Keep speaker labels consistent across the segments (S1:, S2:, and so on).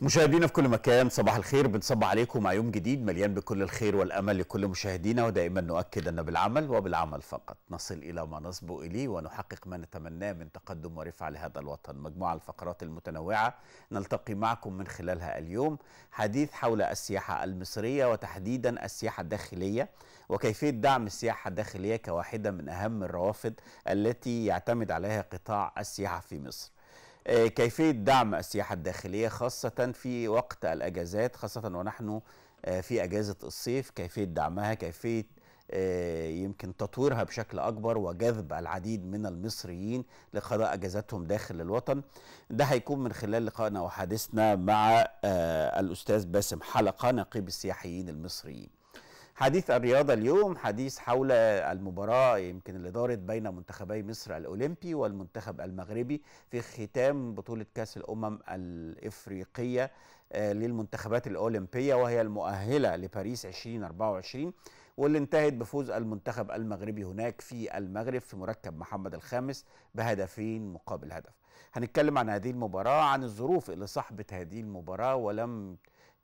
S1: مشاهدينا في كل مكان صباح الخير بنصب عليكم مع يوم جديد مليان بكل الخير والامل لكل مشاهدينا ودائما نؤكد ان بالعمل وبالعمل فقط نصل الى ما نصبو اليه ونحقق ما نتمناه من تقدم ورفعه لهذا الوطن مجموعه الفقرات المتنوعه نلتقي معكم من خلالها اليوم حديث حول السياحه المصريه وتحديدا السياحه الداخليه وكيفيه دعم السياحه الداخليه كواحده من اهم الروافد التي يعتمد عليها قطاع السياحه في مصر آه، كيفية دعم السياحة الداخلية خاصة في وقت الأجازات خاصة ونحن آه، في أجازة الصيف كيفية دعمها كيفية آه، يمكن تطويرها بشكل أكبر وجذب العديد من المصريين لقضاء أجازاتهم داخل الوطن ده هيكون من خلال لقائنا وحديثنا مع الأستاذ باسم حلقة نقيب السياحيين المصريين حديث الرياضة اليوم حديث حول المباراة يمكن اللي دارت بين منتخبي مصر الأولمبي والمنتخب المغربي في ختام بطولة كأس الأمم الإفريقية آه، للمنتخبات الأولمبية وهي المؤهلة لباريس 2024 واللي انتهت بفوز المنتخب المغربي هناك في المغرب في مركب محمد الخامس بهدفين مقابل هدف هنتكلم عن هذه المباراة عن الظروف اللي صاحبت هذه المباراة ولم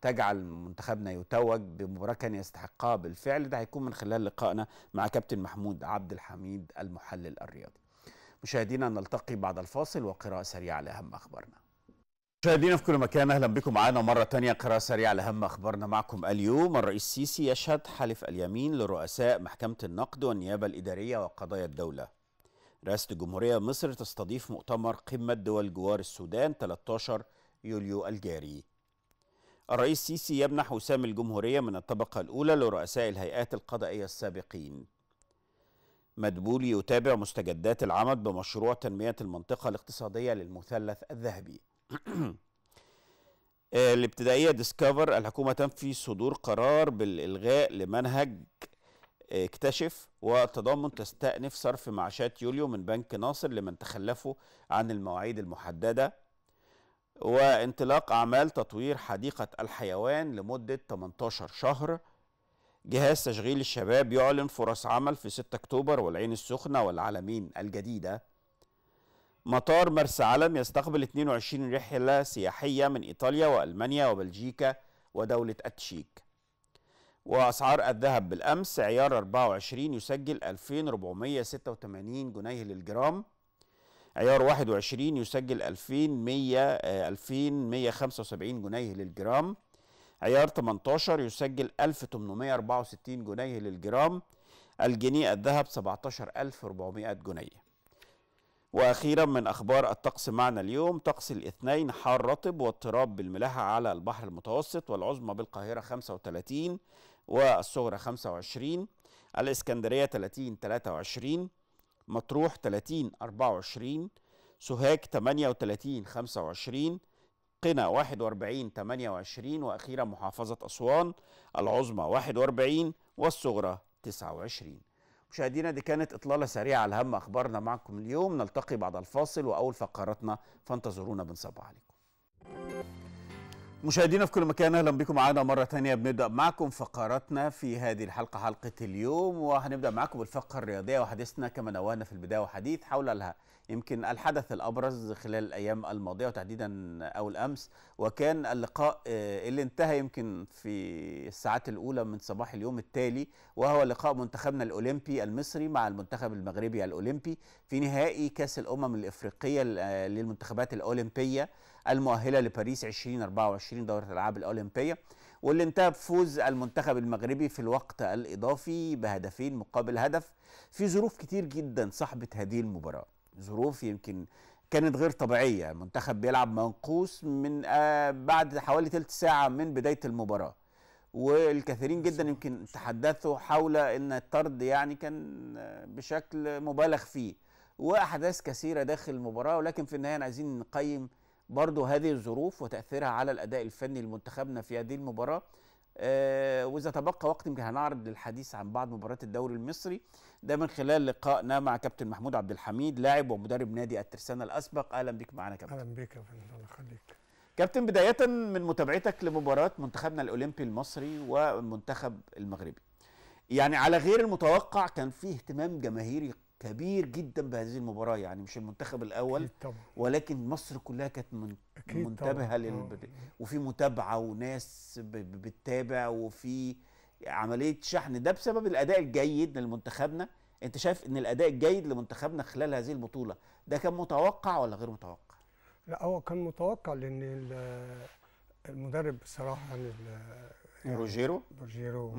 S1: تجعل منتخبنا يتوج بمباراه كان يستحقها بالفعل ده هيكون من خلال لقائنا مع كابتن محمود عبد الحميد المحلل الرياضي مشاهدينا نلتقي بعد الفاصل وقراءه سريعه لاهم اخبارنا مشاهدينا في كل مكان اهلا بكم معانا مره ثانيه قراءه سريعه لاهم اخبارنا معكم اليوم الرئيس السيسي يشهد حلف اليمين لرؤساء محكمه النقد والنيابه الاداريه وقضايا الدوله رئاسه جمهوريه مصر تستضيف مؤتمر قمه دول جوار السودان 13 يوليو الجاري الرئيس السيسي يمنح وسام الجمهورية من الطبقة الأولى لرؤساء الهيئات القضائية السابقين مدبول يتابع مستجدات العمد بمشروع تنمية المنطقة الاقتصادية للمثلث الذهبي آه، الابتدائية ديسكفر الحكومة تنفي صدور قرار بالإلغاء لمنهج آه، اكتشف والتضامن تستأنف صرف معاشات يوليو من بنك ناصر لمن تخلفوا عن المواعيد المحددة وانطلاق أعمال تطوير حديقة الحيوان لمدة 18 شهر جهاز تشغيل الشباب يعلن فرص عمل في 6 أكتوبر والعين السخنة والعالمين الجديدة مطار مرسى علم يستقبل 22 رحلة سياحية من إيطاليا وألمانيا وبلجيكا ودولة التشيك وأسعار الذهب بالأمس عيار 24 يسجل 2486 جنيه للجرام عيار 21 يسجل 2100 2175 آه، جنيه للجرام عيار 18 يسجل 1864 جنيه للجرام الجنيه الذهب 17400 جنيه واخيرا من اخبار الطقس معنا اليوم طقس الاثنين حار رطب واضطراب بالملاحه على البحر المتوسط والعظمى بالقاهره 35 والصغرى 25 الاسكندريه 30 23 مطروح 30 24 سوهاج 38 25 قنا 41 28 واخيرا محافظه اسوان العظمى 41 والصغرى 29 مشاهدينا دي كانت اطلاله سريعه على اهم اخبارنا معكم اليوم نلتقي بعد الفاصل واول فقراتنا فانتظرونا بنصب عليكم مشاهدينا في كل مكان اهلا بكم معانا مره ثانيه بنبدا معكم فقراتنا في هذه الحلقه حلقه اليوم وهنبدا معكم بالفقره الرياضيه وحديثنا كما نوهنا في البدايه وحديث حول لها يمكن الحدث الابرز خلال الايام الماضيه وتحديدا اول امس وكان اللقاء آه، اللي انتهى يمكن في الساعات الاولى من صباح اليوم التالي وهو لقاء منتخبنا الاولمبي المصري مع المنتخب المغربي الاولمبي في نهائي كاس الامم الافريقيه آه، للمنتخبات الاولمبيه المؤهله لباريس 2024 دوره الالعاب الاولمبيه واللي انتهى بفوز المنتخب المغربي في الوقت الاضافي بهدفين مقابل هدف في ظروف كتير جدا صاحبه هذه المباراه ظروف يمكن كانت غير طبيعيه المنتخب بيلعب منقوص من آه بعد حوالي ثلث ساعه من بدايه المباراه والكثيرين جدا يمكن تحدثوا حول ان الطرد يعني كان آه، بشكل مبالغ فيه واحداث كثيره داخل المباراه ولكن في النهايه عايزين نقيم برضو هذه الظروف وتأثيرها على الأداء الفني لمنتخبنا في هذه المباراة آه، وإذا تبقى وقت يمكن هنعرض الحديث عن بعض مباريات الدوري المصري ده من خلال لقائنا مع كابتن محمود عبد الحميد لاعب ومدرب نادي الترسانة الأسبق أهلا بك معنا كابتن
S2: أهلا بك يا فندم الله يخليك
S1: كابتن بداية من متابعتك لمباراة منتخبنا الأولمبي المصري والمنتخب المغربي يعني على غير المتوقع كان في اهتمام جماهيري كبير جدا بهذه المباراه يعني مش المنتخب الاول ولكن مصر كلها كانت من منتبهه لل آه. وفي متابعه وناس بتتابع وفي عمليه شحن ده بسبب الاداء الجيد لمنتخبنا انت شايف ان الاداء الجيد لمنتخبنا خلال هذه البطوله ده كان متوقع ولا غير متوقع
S2: لا هو كان متوقع لان المدرب بصراحه يعني روجيرو
S1: روجيرو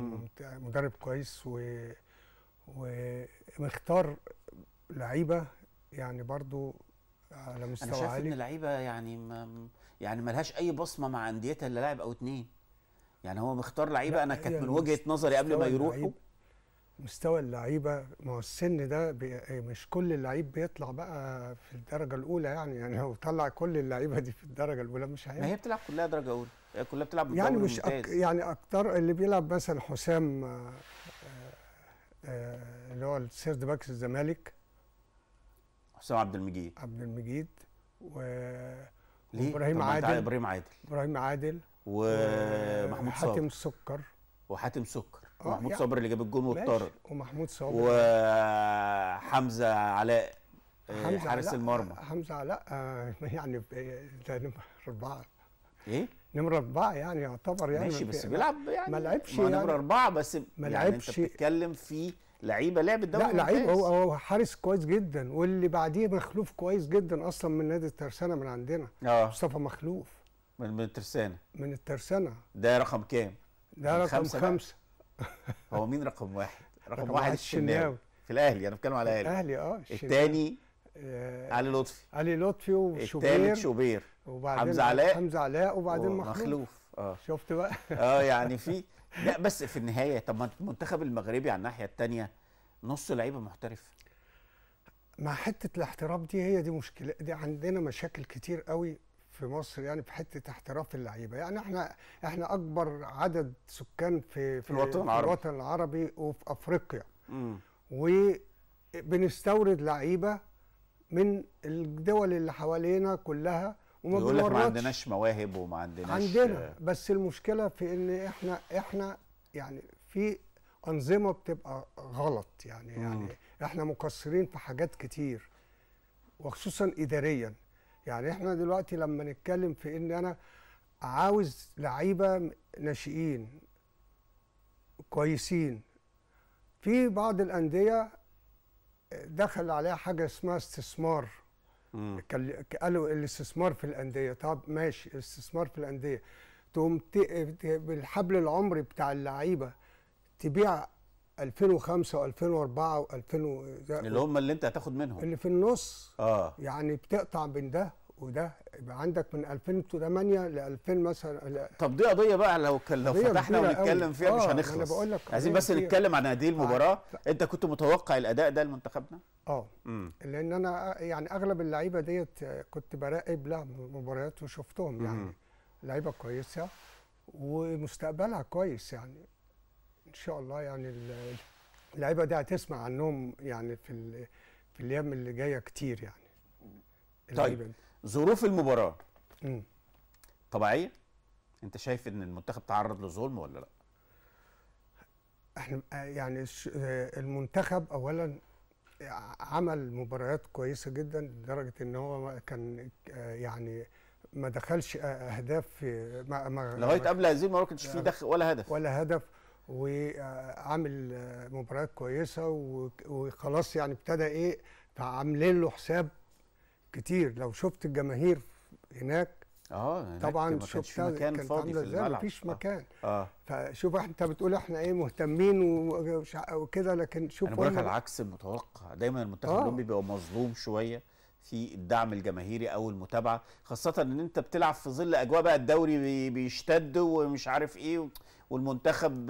S1: مدرب
S2: كويس و ومختار لعيبه يعني برضو على مستوى انا شايف عالي. ان
S1: لعيبه يعني ما يعني ملهاش اي بصمه مع انديتها الا لاعب او اتنين يعني هو مختار لعيبه انا كانت من وجهه نظري قبل ما يروحوا
S2: مستوى اللعيبه ما هو السن ده بي... إيه، مش كل اللعيب بيطلع بقى في الدرجه الاولى يعني يعني لو طلع كل اللعيبه دي في الدرجه الاولى مش هيعمل ما هي بتلعب
S1: كلها درجه اولى هي كلها بتلعب يعني مش أك... يعني
S2: اكتر اللي بيلعب مثلا حسام آه، اللي هو السيرد باكس الزمالك
S1: حسام عبد المجيد عبد المجيد
S2: و وابراهيم عادل ابراهيم عادل ابراهيم عادل ومحمود صابر حاتم السكر
S1: وحاتم سكر آه، محمود صابر اللي جاب الجون والطرد ومحمود صابر وحمزه علاء آه، حارس المرمى
S2: حمزه علاء يعني اربعه ايه نمره اربعه يعني يعتبر
S1: يعني ماشي بس بيلعب يعني ما لعبش يعني نمره اربعه بس ما لعبش يعني انت بتتكلم في لعيبه لعب الدوري لا لعيب هو هو
S2: حارس كويس جدا واللي بعديه مخلوف كويس جدا اصلا من نادي الترسانه من عندنا
S1: اه مصطفى مخلوف من من الترسانه
S2: من الترسانه
S1: ده رقم كام؟ ده رقم خمسة, خمسة. هو مين رقم واحد؟ رقم, رقم واحد الشناوي في الاهلي انا بتكلم على الاهلي الاهلي اه الثاني آه علي لطفي علي لطفي وشوبير الثالث شوبير وبعدين حمزه علاء حمزه علاء وبعدين مخلوف, مخلوف. اه شفت بقى اه يعني في لا بس في النهايه طب ما المنتخب المغربي على الناحيه الثانيه نص لعيبه محترف
S2: مع حته الاحتراف دي هي دي مشكله دي عندنا مشاكل كتير قوي في مصر يعني في حته احتراف اللعيبه يعني احنا احنا اكبر عدد سكان في في الوطن العربي الوطن العربي وفي افريقيا امم وبنستورد لعيبه من الدول اللي حوالينا كلها يقول لك ما عندناش
S1: مواهب وما عندناش عندنا
S2: بس المشكله في ان احنا احنا يعني في انظمه بتبقى غلط يعني مم. يعني احنا مقصرين في حاجات كتير وخصوصا اداريا يعني احنا دلوقتي لما نتكلم في ان انا عاوز لعيبه ناشئين كويسين في بعض الانديه دخل عليها حاجه اسمها استثمار قالوا الاستثمار في الانديه طب ماشي الاستثمار في الانديه تقوم بالحبل العمري بتاع اللعيبه تبيع 2005 و2004 و2000 اللي هم
S1: اللي انت هتاخد منهم اللي في
S2: النص اه يعني بتقطع من ده وده يبقى عندك من 2008 ل 2000 مثلا
S1: طب دي قضيه بقى لو لو فتحنا ونتكلم فيها مش آه، هنخلص أنا بقول لك عايزين بس نتكلم عن هذه المباراه آه. انت كنت متوقع الاداء ده لمنتخبنا؟ اه
S2: لان انا يعني اغلب اللعيبه ديت كنت براقب لها مباريات وشفتهم يعني لعيبه كويسه ومستقبلها كويس يعني ان شاء الله يعني اللعيبه دي هتسمع عنهم يعني في في الايام اللي جايه كتير يعني طيب
S1: ظروف المباراه طبيعيه انت شايف ان المنتخب تعرض لظلم ولا لا
S2: احنا يعني المنتخب اولا عمل مباريات كويسه جدا لدرجه ان هو كان يعني ما دخلش اهداف في ما ما لغايه قبل هذه المباراه ما كانش في دخل ولا هدف ولا هدف وعامل مباريات كويسه وخلاص يعني ابتدى ايه عاملين له حساب كتير لو شفت الجماهير هناك اه طبعا شفتها مكان كانت فاضي في الملعب مفيش آه.
S1: مكان اه
S2: فشوف انت بتقول احنا ايه مهتمين وكده لكن شوف انا بقول
S1: العكس المتوقع دايما المنتخب آه. الاولمبي آه. بيبقى مظلوم شويه في الدعم الجماهيري او المتابعه خاصه ان انت بتلعب في ظل اجواء بقى الدوري بيشتد ومش عارف ايه والمنتخب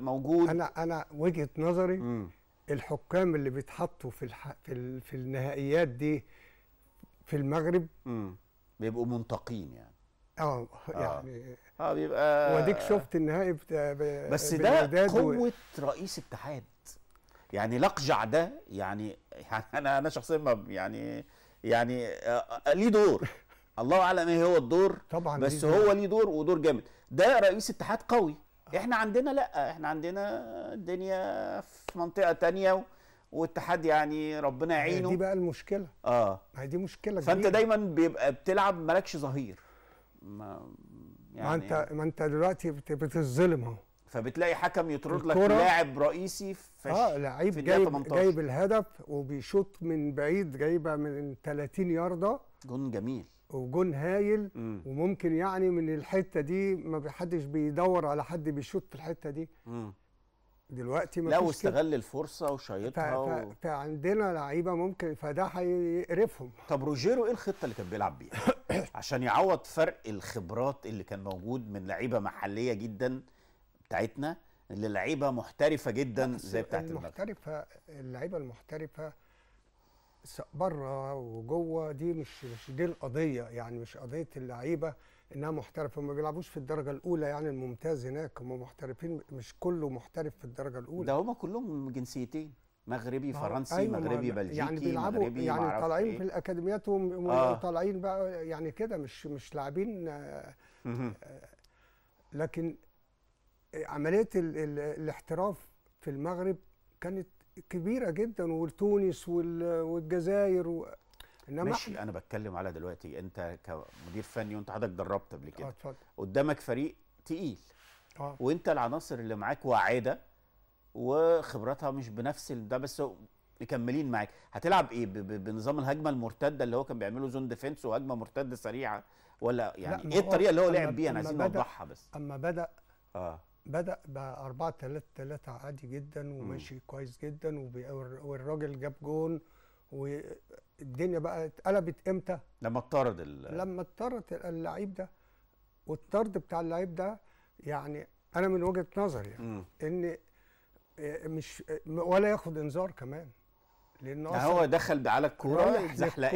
S1: موجود انا
S2: انا وجهه نظري م. الحكام اللي بيتحطوا في الح... في, ال... في النهائيات دي في المغرب
S1: امم بيبقوا منتقين يعني آه،, اه يعني اه بيبقى وديك شفت
S2: النهائي بتا... ب... بس ده قوه و... رئيس اتحاد
S1: يعني لقجع ده يعني يعني انا انا شخصيا ما يعني يعني آه، آه، ليه دور الله اعلم ايه هو الدور طبعا بس ليه هو ليه دور ودور جامد ده رئيس اتحاد قوي احنا عندنا لا احنا عندنا الدنيا في منطقه تانية والاتحاد يعني ربنا يعينه دي بقى المشكله اه ما دي مشكله فانت جديدة. دايما بيبقى بتلعب مالكش ظهير ما يعني ما انت
S2: ما انت دلوقتي بتتظلم اهو
S1: فبتلاقي حكم يطرد لك لاعب رئيسي في اه لعيب جايب جايب
S2: الهدف وبيشوط من بعيد جايبه من 30 يارده جون جميل وجون هايل مم. وممكن يعني من الحته دي ما حدش بيدور على حد بيشوط في الحته دي
S1: مم. دلوقتي ما لو استغل الفرصه وشيطها و...
S2: فعندنا لعيبه ممكن فده هيقرفهم
S1: طب روجيرو ايه الخطه اللي كان بيلعب بيها عشان يعوض فرق الخبرات اللي كان موجود من لعيبه محليه جدا بتاعتنا للعيبه محترفه جدا زي بتاعت المحترفه
S2: اللعيبه المحترفه بره وجوه دي مش مش دي القضيه يعني مش قضيه اللعيبه انها محترفه ما بيلعبوش في الدرجه الاولى يعني الممتاز هناك هم محترفين مش كله محترف في الدرجه الاولى ده
S1: هم كلهم جنسيتين مغربي فرنسي أيوة مغربي يعني بلجيكي يعني بيلعبوا مغربي يعني طالعين إيه؟ في الاكاديميات وطالعين
S2: آه. بقى يعني كده مش مش لاعبين آه،
S1: آه،
S2: لكن عمليه الـ الـ الاحتراف في المغرب كانت كبيره جدا وتونس والجزائر انما ماشي
S1: انا بتكلم على دلوقتي انت كمدير فني وانت حضرتك دربت قبل كده اه قدامك فريق تقيل اه وانت العناصر اللي معاك واعده وخبراتها مش بنفس ده بس مكملين معاك هتلعب ايه بنظام الهجمه المرتده اللي هو كان بيعمله زون ديفنس وهجمه مرتده سريعه ولا يعني ايه الطريقه اللي هو لعب بيها انا عايزين نوضحها بس اما بدا اه
S2: بدا ب 4 3 3 عادي جدا وماشي كويس جدا والراجل جاب جون و الدنيا بقى اتقلبت امتى
S1: لما ال
S2: لما اطرد اللعيب ده والطرد بتاع اللعيب ده يعني انا من وجهه نظري يعني ان آه، مش آه، ولا ياخد انذار كمان لان يعني هو دخل على الكوره زحلقت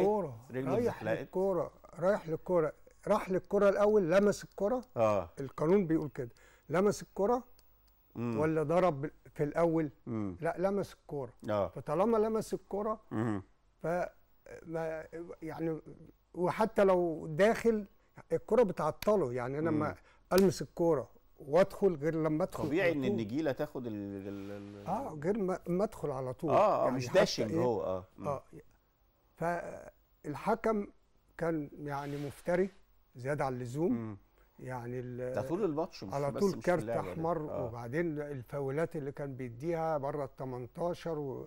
S2: رجله رايح للكوره رايح للكوره راح للكوره الاول لمس الكوره اه القانون بيقول كده لمس الكوره مم. ولا ضرب في الاول مم. لا لمس الكوره آه. فطالما لمس الكوره ف ما يعني وحتى لو داخل الكرة بتعطله يعني انا لما المس الكوره وادخل غير لما ادخل طبيعي ان النجيله
S1: تاخد ال اه
S2: غير ما ادخل على طول اه, آه يعني مش داشنج إيه؟ هو اه اه فالحكم كان يعني مفتري زياده عن اللزوم مم. يعني ده طول الماتش على طول كارت احمر آه. وبعدين الفاولات اللي كان بيديها بره ال 18 و...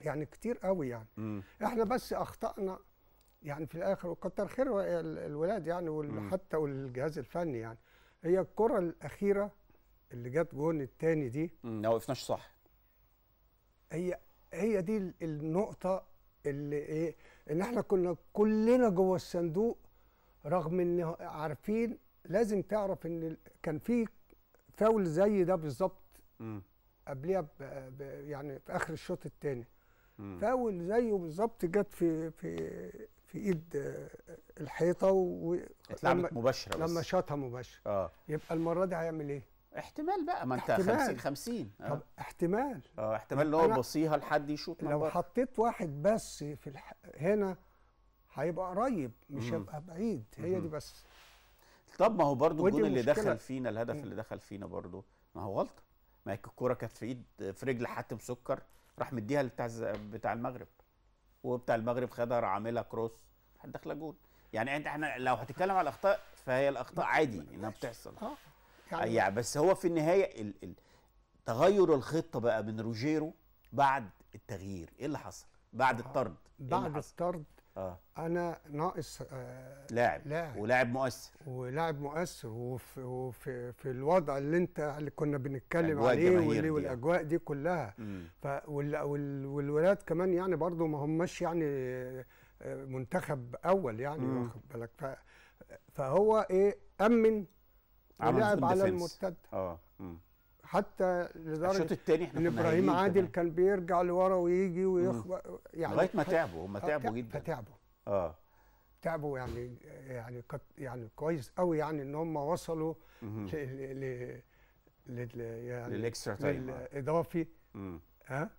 S2: يعني كتير قوي يعني م. احنا بس اخطانا يعني في الاخر وكتر خير الولاد يعني وحتى والجهاز الفني يعني هي الكره الاخيره اللي جت جون الثاني دي
S1: ما وقفناش صح
S2: هي هي دي النقطه اللي ايه ان احنا كنا كلنا جوه الصندوق رغم ان عارفين لازم تعرف ان كان في فاول زي ده بالظبط قبلها يعني في اخر الشوط الثاني فاول زيه بالظبط جت في في في ايد آه، الحيطه و اتلعبت مباشره لما بس لما شاطها مباشره اه يبقى المره دي هيعمل ايه؟ احتمال بقى ما انت 50 50 اه طب
S1: احتمال اه احتمال ان هو بصيها لحد يشوط لو بره.
S2: حطيت واحد بس في الح... هنا هيبقى قريب مش هيبقى بعيد هي دي بس
S1: طب ما هو برضو الجون اللي دخل فينا الهدف اللي دخل فينا برضو ما هو غلطه ما هي الكوره كانت في ايد في رجل حاتم سكر راح مديها بتاع بتاع المغرب وبتاع المغرب خدها عاملها كروس داخله جول يعني انت احنا لو هتتكلم على الاخطاء فهي الاخطاء عادي انها بتحصل اه, آه، يعني, يعني, بس هو في النهايه ال ال تغير الخطه بقى من روجيرو بعد التغيير ايه اللي حصل بعد آه. الطرد إيه بعد الطرد اه
S2: انا ناقص
S1: آه لاعب لاعب ولاعب مؤثر
S2: ولاعب مؤثر وفي, وفي في الوضع اللي انت اللي كنا بنتكلم عليه واللي والاجواء دي كلها ف والولاد كمان يعني برضو ما هماش يعني آه، منتخب اول يعني واخد بالك فهو ايه امن ولعب على المرتد اه حتى لدرجه الشوط الثاني احنا ان ابراهيم عادل كان بيرجع لورا ويجي ويخبط يعني لغايه ما تعبوا هم آه، تعبوا جدا
S1: تعبوا اه
S2: تعبوا يعني يعني يعني كويس قوي يعني ان هم وصلوا ل ل ل يعني للاكسترا تايم الاضافي آه. ها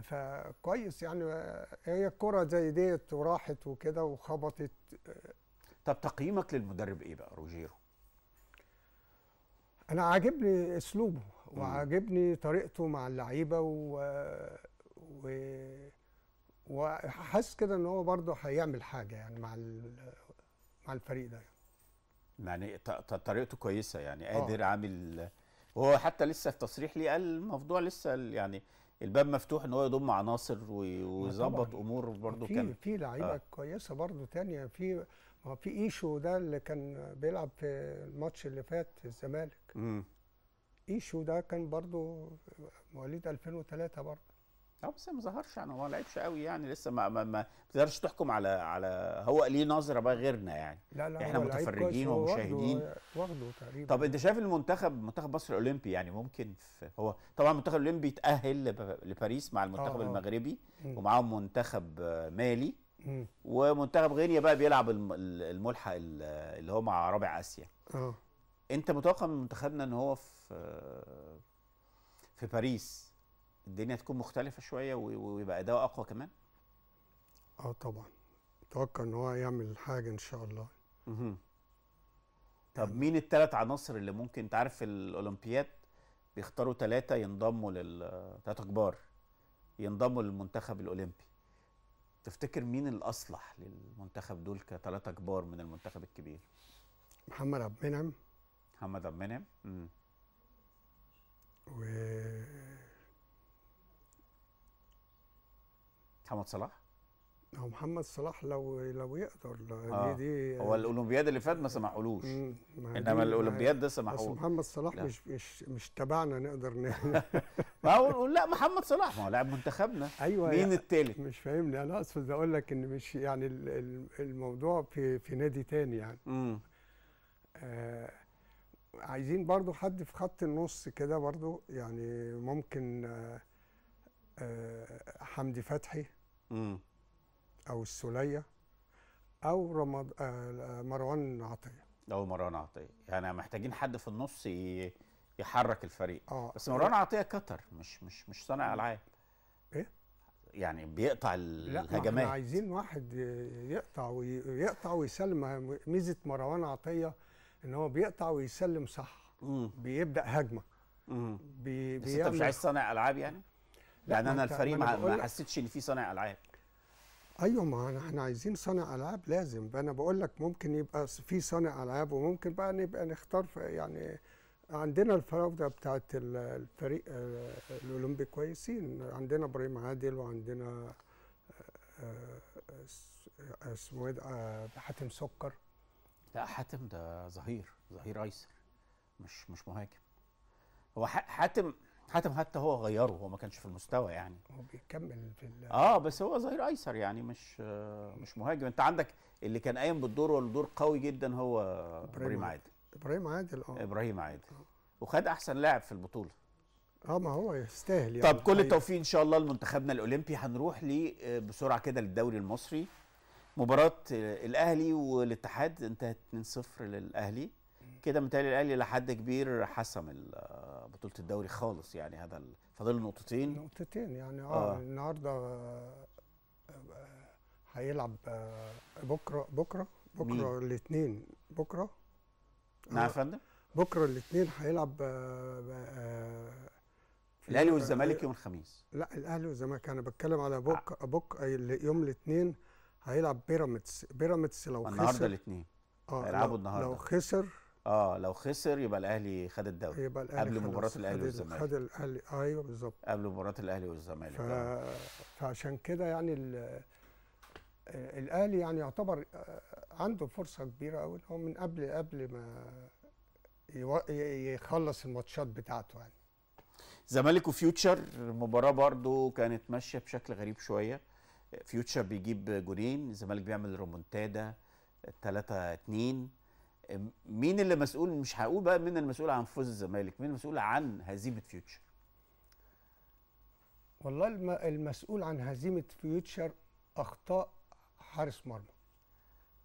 S2: فكويس يعني هي الكره زي ديت وراحت وكده
S1: وخبطت طب تقييمك للمدرب ايه بقى روجيرو؟
S2: انا عاجبني اسلوبه وعاجبني طريقته مع اللعيبه و, و... وحاسس كده ان هو برضه هيعمل حاجه يعني مع ال... مع الفريق ده
S1: يعني طريقته كويسه يعني آه. قادر عامل وهو حتى لسه في تصريح ليه قال الموضوع لسه يعني الباب مفتوح ان هو يضم عناصر ويظبط امور برضه كان في في لعيبه آه.
S2: كويسه برضه تانية في هو في ايشو ده اللي كان بيلعب في الماتش اللي فات الزمالك امم ايشو ده كان برضو مواليد 2003 برضو
S1: اه بس ما ظهرش يعني هو ما لعبش قوي يعني لسه ما ما, ما تقدرش تحكم على على هو ليه نظره بقى غيرنا يعني لا لا احنا متفرجين ومشاهدين واخده تقريبا طب انت شايف المنتخب منتخب مصر الاولمبي يعني ممكن في هو طبعا المنتخب الاولمبي يتاهل لباريس مع المنتخب آه المغربي ومعاهم منتخب مالي ومنتخب غينيا بقى بيلعب الملحق اللي هو مع رابع اسيا اه انت متوقع من منتخبنا ان هو في في باريس الدنيا تكون مختلفه شويه ويبقى اداؤه اقوى كمان
S2: اه طبعا اتوقع ان هو يعمل حاجه ان شاء الله
S1: مه. طب مين الثلاث عناصر اللي ممكن انت عارف الاولمبياد بيختاروا ثلاثه ينضموا لل ثلاثه كبار ينضموا للمنتخب الاولمبي تفتكر مين الاصلح للمنتخب دول كثلاثه كبار من المنتخب الكبير محمد عبد المنعم محمد عبد المنعم و محمد صلاح
S2: هو محمد صلاح لو لو
S1: يقدر آه. دي دي هو الاولمبياد اللي فات ما سمحولوش انما الاولمبياد ده سمحوه بس محمد صلاح
S2: مش مش مش تبعنا نقدر
S1: ما هو لا محمد صلاح ما هو لاعب منتخبنا ايوه مين التالت
S2: مش فاهمني انا اقصد اقول لك ان مش يعني الموضوع في في نادي تاني يعني امم آه عايزين برضو حد في خط النص كده برضو يعني ممكن آه آه حمدي فتحي امم او السوليه او رمض... آه، مروان عطيه
S1: او مروان عطيه يعني محتاجين حد في النص يحرك الفريق آه. بس مروان عطيه كتر مش مش مش صانع العاب ايه يعني بيقطع الهجمات لا
S2: عايزين واحد يقطع ويقطع ويسلم ميزه مروان عطيه ان هو بيقطع ويسلم صح
S1: مم. بيبدا هجمه بي بس انت مش عايز صانع العاب يعني؟ يعني انا الفريق ما حسيتش ان في صانع العاب
S2: ايوه ما احنا عايزين صانع العاب لازم انا بقول لك ممكن يبقى في صانع العاب وممكن بقى نبقى نختار يعني عندنا الفراوده بتاعت الفريق آه، الاولمبي كويسين عندنا ابراهيم عادل وعندنا آه، آه، اسمه ايه حاتم سكر
S1: لا حاتم ده ظهير ظهير ايسر مش مش مهاجم هو حاتم حاتم حتى هو غيره هو ما كانش في المستوى يعني
S2: هو بيكمل في اه
S1: بس هو ظهير ايسر يعني مش مش مهاجم انت عندك اللي كان قايم بالدور والدور قوي جدا هو ابراهيم عادل ابراهيم عادل اه ابراهيم عادل وخد احسن لاعب في البطوله
S2: اه ما هو يستاهل يعني طب كل أيوة.
S1: التوفيق ان شاء الله لمنتخبنا الاولمبي هنروح لي آه، بسرعه كده للدوري المصري مباراه آه، الاهلي والاتحاد انتهت 2-0 للاهلي كده متهيألي الاهلي لحد كبير حسم بطوله الدوري خالص يعني هذا فاضل نقطتين نقطتين يعني اه, آه.
S2: النهارده آه، آه، هيلعب آه، بكره بكره بكره الاثنين بكره نعم يا فندم بكره الاثنين هيلعب الاهلي والزمالك يوم الخميس لا الاهلي والزمالك انا بتكلم على بكره آه. بكره يوم الاثنين هيلعب بيراميدز بيراميدز لو خسر النهارده الاثنين هيلعبوا النهارده لو خسر
S1: اه لو خسر يبقى الاهلي خد الدوري يبقى الاهلي قبل مباراه الاهلي والزمالك خد
S2: الاهلي ايوه بالظبط
S1: قبل مباراه الاهلي والزمالك ف...
S2: آه. فعشان كده يعني ال... الاهلي يعني يعتبر آه، عنده فرصه كبيره قوي هو من قبل قبل ما يو... يخلص الماتشات بتاعته يعني
S1: زمالك وفيوتشر المباراه برضو كانت ماشيه بشكل غريب شويه فيوتشر بيجيب جونين الزمالك بيعمل رومونتادا 3 2 مين اللي مسؤول مش هقول بقى مين المسؤول عن فوز الزمالك مين المسؤول عن هزيمه فيوتشر
S2: والله المسؤول عن هزيمه فيوتشر اخطاء حارس مرمى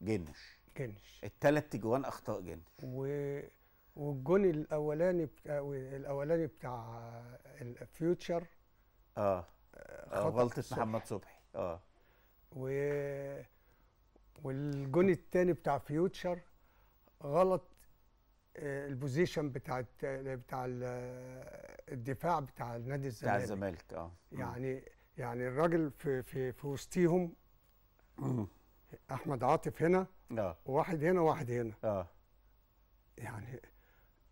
S1: جنش جنش الثلاث تجوان اخطاء جنش
S2: و... والجون الاولاني بتاع الاولاني بتاع الفيوتشر
S1: اه, آه, آه، غلطه محمد صبحي اه
S2: و والجون الثاني بتاع فيوتشر غلط آه، البوزيشن آه، بتاع بتاع آه، الدفاع بتاع نادي الزمالك بتاع
S1: الزمالك اه يعني
S2: يعني الراجل في في في وسطيهم احمد عاطف هنا اه وواحد هنا وواحد هنا اه يعني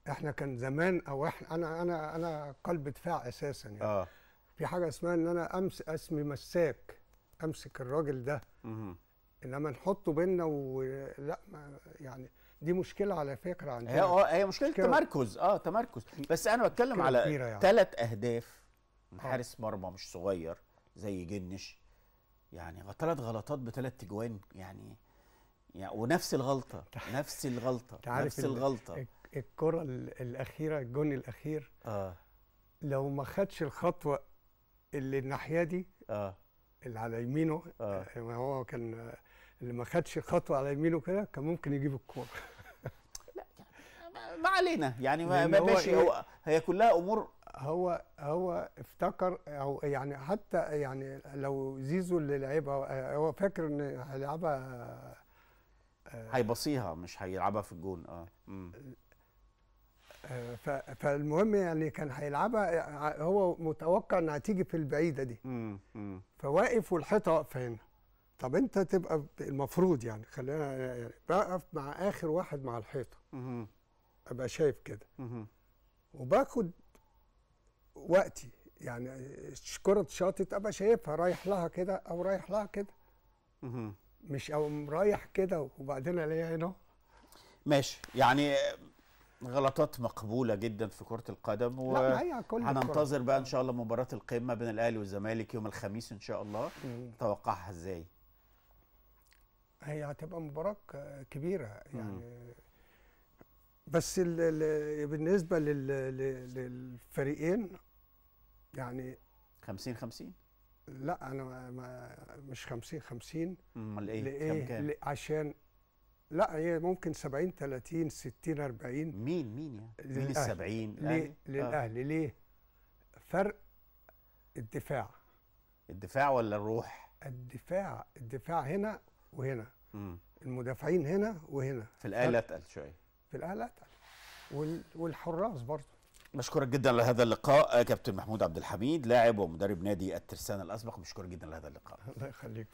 S2: احنا كان زمان او احنا انا انا انا قلب دفاع اساسا يعني اه في حاجه اسمها ان انا امس اسمي مساك امسك الراجل ده انما نحطه بينا ولا يعني دي مشكله على فكره عندنا هي آه، هي مشكله مشكلة تمركز
S1: اه تمركز بس انا بتكلم على ثلاث يعني. اهداف حارس آه. مرمى مش صغير زي جنش يعني ثلاث غلطات بثلاث تجوان يعني يعني ونفس الغلطه نفس الغلطه نفس الغلطه
S2: الكره الاخيره الجون الاخير اه لو ما خدش الخطوه اللي الناحيه دي اه اللي على يمينه آه. هو كان اللي ما خدش خطوه على يمينه كده كان ممكن يجيب الكوره
S1: لا ما علينا يعني ما ماشي هو, إيه؟ هو
S2: هي كلها امور هو هو افتكر او يعني حتى يعني لو زيزو اللي لعبها هو فاكر ان هيلعبها آه،
S1: هيبصيها مش هيلعبها في الجون اه,
S2: آه، فالمهم يعني كان هيلعبها آه، هو متوقع انها تيجي في البعيده دي فواقف والحيطه واقفه هنا طب انت تبقى المفروض يعني خلينا بقف مع اخر واحد مع الحيطه ابقى شايف كده وباخد وقتي يعني كرة شاطت ابقى شايفها رايح لها كده او رايح لها كده مش او رايح كده وبعدين الاقيها هنا
S1: ماشي يعني غلطات مقبوله جدا في كره القدم و هننتظر بقى ان شاء الله مباراه القمه بين الاهلي والزمالك يوم الخميس ان شاء الله توقعها ازاي
S2: هي هتبقى مباراه كبيره يعني
S1: بس الـ الـ
S2: بالنسبه للـ للفريقين يعني 50 50 لا انا ما, مش 50 50
S1: امال ايه لإيه؟ كم لإيه؟
S2: عشان لا هي ممكن 70 30 60 40 مين مين يعني؟ مين ال 70 الاهلي للاهلي آه. ليه؟ فرق الدفاع
S1: الدفاع ولا الروح؟
S2: الدفاع الدفاع هنا وهنا مم. المدافعين هنا وهنا
S1: في الآلة اتقل شويه
S2: في الآلة اتقل وال... والحراس
S1: برضه بشكرك جدا لهذا اللقاء آه، كابتن محمود عبد الحميد لاعب ومدرب نادي الترسانة الاسبق بشكرك جدا لهذا اللقاء
S2: الله يخليك